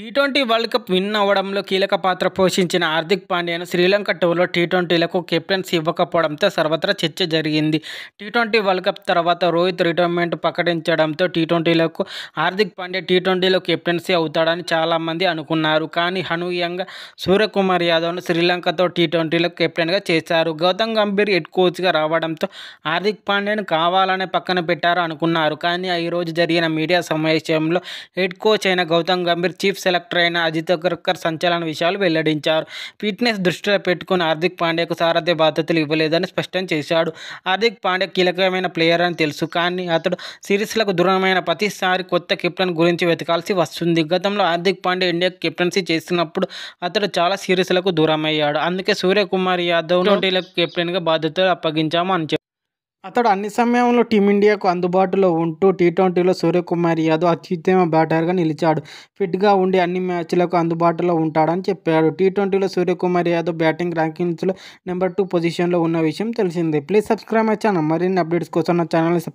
tea twenty world cup win అవ్వడంలో కీలక పాత్ర పోషించిన హార్దిక్ పాండ్యాను శ్రీలంక టూర్లో టీ ట్వంటీలకు కెప్టెన్సీ ఇవ్వకపోవడంతో సర్వత్రా చర్చ జరిగింది టీ ట్వంటీ వరల్డ్ కప్ తర్వాత రోహిత్ రిటైర్మెంట్ ప్రకటించడంతో టీ ట్వంటీలకు హార్దిక్ పాండ్యా టీ ట్వంటీలో కెప్టెన్సీ అవుతాడని చాలామంది అనుకున్నారు కానీ హనుయంగా సూర్యకుమార్ యాదవ్ను శ్రీలంకతో టీ ట్వంటీలో కెప్టెన్గా చేశారు గౌతమ్ గంభీర్ హెడ్ కోచ్గా రావడంతో హార్దిక్ పాండ్యాను కావాలనే పక్కన పెట్టారు అనుకున్నారు కానీ ఈరోజు జరిగిన మీడియా సమావేశంలో హెడ్ కోచ్ అయిన గౌతమ్ గంభీర్ చీఫ్ సెలెక్టర్ అయిన అజిత్ అగర్కర్ సంచలన విషయాలు వెల్లడించారు ఫిట్నెస్ దృష్టిలో పెట్టుకుని హార్దిక్ పాండ్యాకు సారథ్య బాధ్యతలు ఇవ్వలేదని స్పష్టం చేశాడు హార్దిక్ పాండ్యా కీలకమైన ప్లేయర్ అని తెలుసు కానీ అతడు సిరీస్లకు దూరమైన ప్రతిసారి కొత్త కెప్టెన్ గురించి వెతకాల్సి వస్తుంది గతంలో హార్దిక్ పాండ్యా ఇండియా కెప్టెన్సీ చేసినప్పుడు అతడు చాలా సిరీస్లకు దూరమయ్యాడు అందుకే సూర్యకుమార్ యాదవ్ టీలకు కెప్టెన్గా బాధ్యతలు అప్పగించాము అని అతడు అన్ని సమయంలో టీమిండియాకు అందుబాటులో ఉంటూ టీ ట్వంటీలో సూర్యకుమార్ యాదవ్ అత్యుత్తమ బ్యాటర్గా నిలిచాడు ఫిట్గా ఉండి అన్ని మ్యాచ్లకు అందుబాటులో ఉంటాడని చెప్పాడు టీ ట్వంటీలో సూర్యకుమార్ యాదవ్ బ్యాటింగ్ ర్యాంకింగ్స్లో నెంబర్ టూ పొజిషన్లో ఉన్న విషయం తెలిసిందే ప్లీజ్ సబ్స్క్రైబ్ మై ఛానల్ మరిన్ని అప్డేట్స్ కోసం నా ఛానల్ని